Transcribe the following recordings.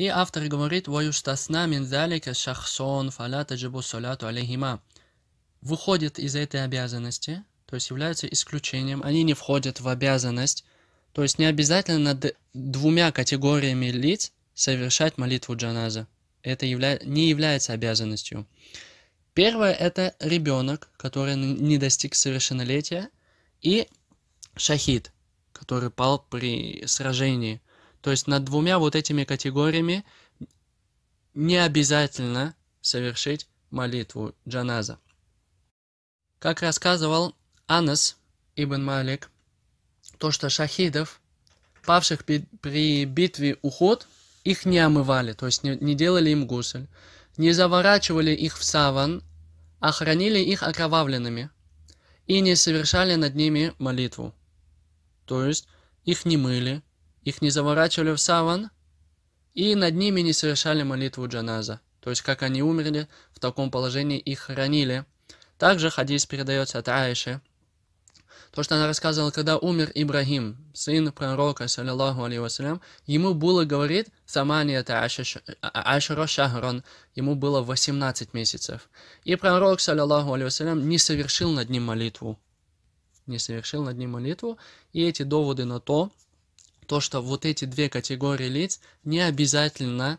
И автор говорит, «Ваюстасна миндалика шахсон фала таджибу салату алейхима». Выходит из этой обязанности, то есть являются исключением, они не входят в обязанность, то есть не обязательно над двумя категориями лиц совершать молитву джаназа. Это явля... не является обязанностью. Первое – это ребенок, который не достиг совершеннолетия, и шахид, который пал при сражении – то есть над двумя вот этими категориями не обязательно совершить молитву джаназа. Как рассказывал Анас ибн Малик, то, что шахидов, павших при битве уход, их не омывали, то есть не, не делали им гусель, не заворачивали их в саван, а хранили их окровавленными и не совершали над ними молитву. То есть их не мыли, их не заворачивали в саван, и над ними не совершали молитву джаназа. То есть, как они умерли, в таком положении их хоронили. Также хадис передается от Аиши. То, что она рассказывала, когда умер Ибрагим, сын пророка, саллиллаху алейхи ему было, говорит, самани это Ашро Шахрон, ему было 18 месяцев. И пророк, саллиллаху алейхи не совершил над ним молитву. Не совершил над ним молитву. И эти доводы на то, то, что вот эти две категории лиц не обязательно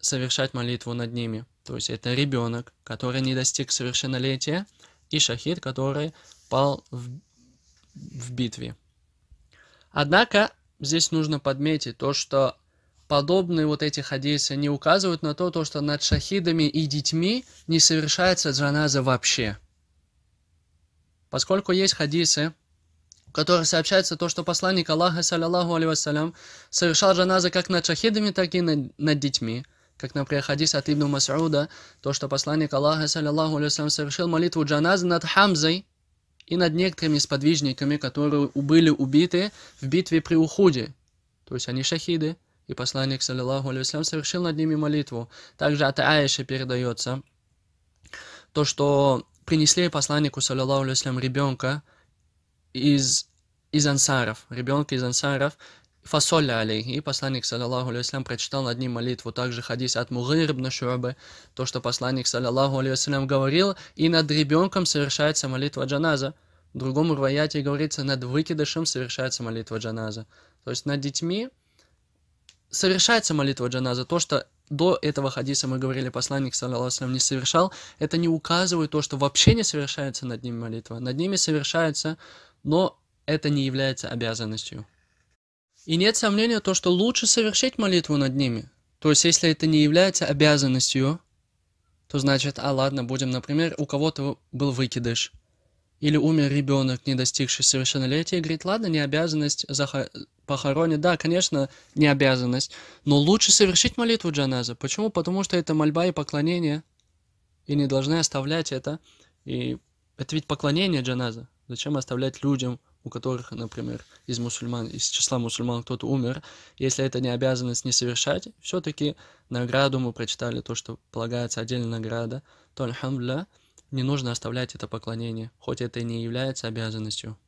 совершать молитву над ними. То есть это ребенок, который не достиг совершеннолетия, и шахид, который пал в, в битве. Однако здесь нужно подметить то, что подобные вот эти хадисы не указывают на то, то что над шахидами и детьми не совершается джаназа вообще. Поскольку есть хадисы, в которых сообщается то, что посланник Аллаха, саллиллаху алейвассалям, совершал джаназы как над шахидами, так и над, над детьми. Как, например, хадис от Ибн Мас'уда, то, что посланник Аллаха, саллиллаху алейвассалям, совершил молитву джаназы над Хамзой и над некоторыми сподвижниками, которые были убиты в битве при Ухуде. То есть они шахиды, и посланник, саллиллаху алейвассалям, совершил над ними молитву. Также от Аиши передается то, что принесли посланнику, саллиллаху алейвассалям, ребенка, из, из ансаров, ребенка из ансаров, фасоля алейхи И посланник, саллаллаху алейхиссалям, прочитал над ним молитву. Также хадис от Мугайр ибн Шурбы, то, что посланник, саллаллаху алейхиссалям, говорил, и над ребенком совершается молитва джаназа. В другом рваяте говорится, над выкидышем совершается молитва джаназа. То есть над детьми совершается молитва джаназа. То, что до этого хадиса мы говорили, посланник, саллиллаху не совершал, это не указывает то, что вообще не совершается над ними молитва. Над ними совершается но это не является обязанностью. И нет сомнения то, что лучше совершить молитву над ними. То есть, если это не является обязанностью, то значит, а ладно, будем, например, у кого-то был выкидыш, или умер ребенок, не достигший совершеннолетия, и говорит, ладно, не обязанность захо... похоронить. Да, конечно, не обязанность, но лучше совершить молитву джаназа. Почему? Потому что это мольба и поклонение, и не должны оставлять это. И это ведь поклонение джаназа. Зачем оставлять людям, у которых, например, из мусульман, из числа мусульман кто-то умер, если это не обязанность не совершать, все-таки награду мы прочитали, то, что полагается отдельная награда, то, альхамдуля, не нужно оставлять это поклонение, хоть это и не является обязанностью.